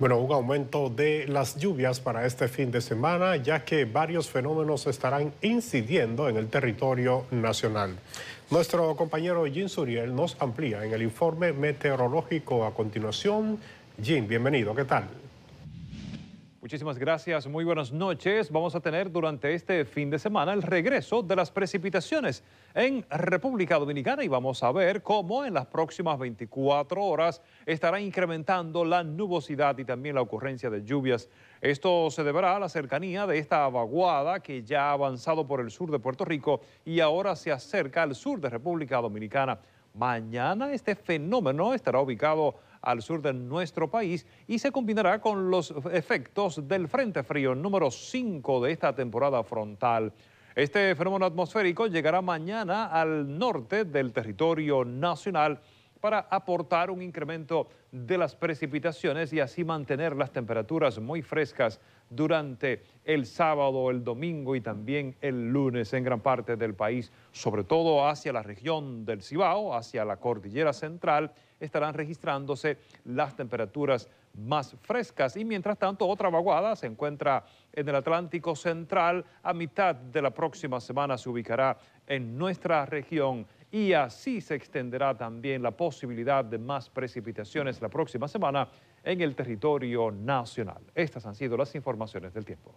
Bueno, un aumento de las lluvias para este fin de semana, ya que varios fenómenos estarán incidiendo en el territorio nacional. Nuestro compañero Jim Suriel nos amplía en el informe meteorológico a continuación. Jim, bienvenido, ¿qué tal? Muchísimas gracias, muy buenas noches. Vamos a tener durante este fin de semana el regreso de las precipitaciones en República Dominicana y vamos a ver cómo en las próximas 24 horas estará incrementando la nubosidad y también la ocurrencia de lluvias. Esto se deberá a la cercanía de esta vaguada que ya ha avanzado por el sur de Puerto Rico y ahora se acerca al sur de República Dominicana. Mañana este fenómeno estará ubicado al sur de nuestro país y se combinará con los efectos del Frente Frío número 5 de esta temporada frontal. Este fenómeno atmosférico llegará mañana al norte del territorio nacional para aportar un incremento de las precipitaciones y así mantener las temperaturas muy frescas durante el sábado, el domingo y también el lunes en gran parte del país, sobre todo hacia la región del Cibao, hacia la cordillera central, estarán registrándose las temperaturas más frescas. Y mientras tanto, otra vaguada se encuentra en el Atlántico Central. A mitad de la próxima semana se ubicará en nuestra región y así se extenderá también la posibilidad de más precipitaciones la próxima semana en el territorio nacional. Estas han sido las informaciones del tiempo.